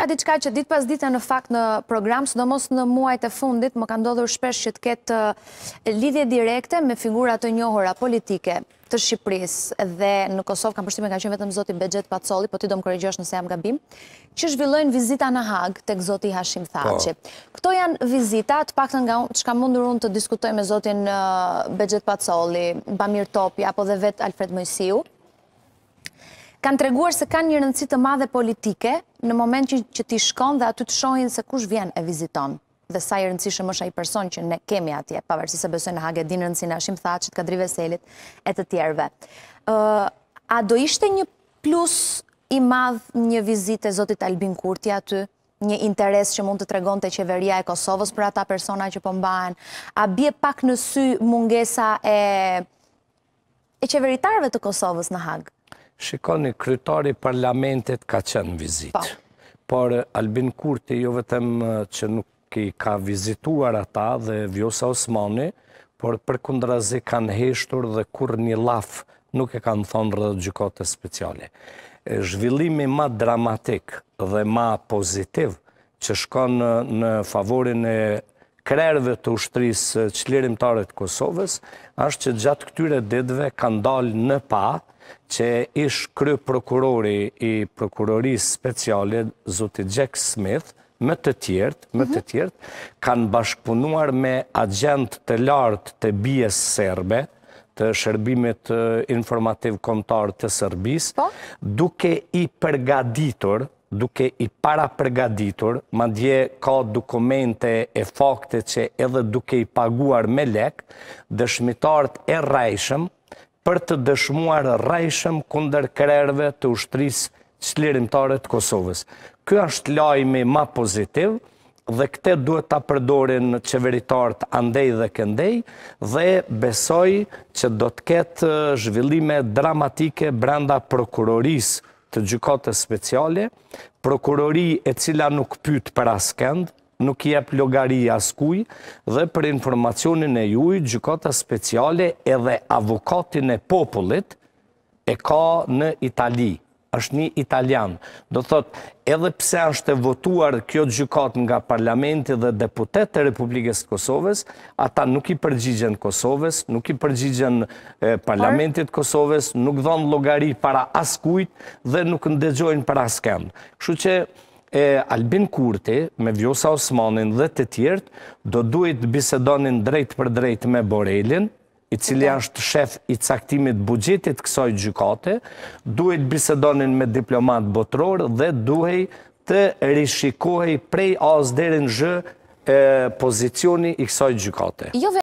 Ka diçka që ditë pas dite në fakt në program, së do mos në muajt e fundit, më ka ndodhur shpesh që të ketë lidhje direkte me figurat të njohora politike të Shqipëris dhe në Kosovë, kam përshqime ka qenë vetëm Zoti Begjet Pacoli, po ti do më korrigjosh nëse jam gabim, që zhvillojnë vizita në Hagë të këzoti Hashim Thaci. Po. Këto janë vizita, të pak të nga unë, që kam mundur unë të diskutoj me Zotin Begjet Pacoli, Bamir Topi, apo dhe vetë Alfred Mojsiu, kanë treguar se kanë një rëndësit të madhe politike në moment që ti shkon dhe aty të shohin se kush vjen e viziton dhe sa i rëndësishëm është ai person që ne kemi atje, pavarësi se besojnë në hage, dinë rëndësin e ashim thachit, ka drive selit, e të tjerve. A do ishte një plus i madh një vizit e Zotit Albin Kurti aty, një interes që mund të tregon të qeveria e Kosovës për ata persona që pëmbahen, po a bje pak në sy mungesa e qeveritarve të Kosovës në hagë? Shikoni, krytari parlamentit ka qenë vizit. Po. Por Albin Kurti, jo vetëm që nuk i ka vizituar ata dhe Vjosa Osmani, por për kundrazi kanë heshtur dhe kur një laf nuk e kanë thonë rrëdhë gjykote speciale. Zhvillimi ma dramatik dhe ma pozitiv që shkonë në favorin e krerve të ushtrisë qëllirimtare të Kosovës, është që gjatë këtyre ditve kanë dalë në pa që ish kry prokurori i prokuroris speciale, Zotit Jack Smith, me të tjertë, me të mhm. tjertë, kanë bashkëpunuar me agent të lartë të bjes serbe, të shërbimit informativ komtar të sërbis, po. duke i përgaditur, duke i para përgaditur, ma dje ka dokumente e fakte që edhe duke i paguar me lek, dëshmitart e rajshëm për të dëshmuar rajshëm kunder krerve të ushtrisë qëllirimtare të Kosovës. Kjo është lajmi ma pozitiv dhe këte duhet të apërdorin në qeveritartë andej dhe këndej dhe besoj që do të ketë eh, zhvillime dramatike brenda prokurorisë të gjykatës speciale, prokurori e cila nuk pytë për askend, nuk jep logari askuj, dhe për informacionin e juj, gjykatës speciale edhe avokatin e popullit e ka në Italië është një italian. Do thot, edhe pse është e votuar kjo gjykat nga parlamenti dhe deputet të Republikës Kosovës, ata nuk i përgjigjen Kosovës, nuk i përgjigjen parlamentit Kosovës, nuk dhonë logari para askujt dhe nuk ndegjojnë para askem. Kështu që e Albin Kurti me Vjosa Osmanin dhe të tjertë do duhet bisedonin drejt për drejt me Borelin, i cili është shef i caktimit bugjetit kësoj gjykate, duhet bisedonin me diplomat botror dhe duhet të rishikohi prej asderin zhë pozicioni i kësoj gjykate. Jo,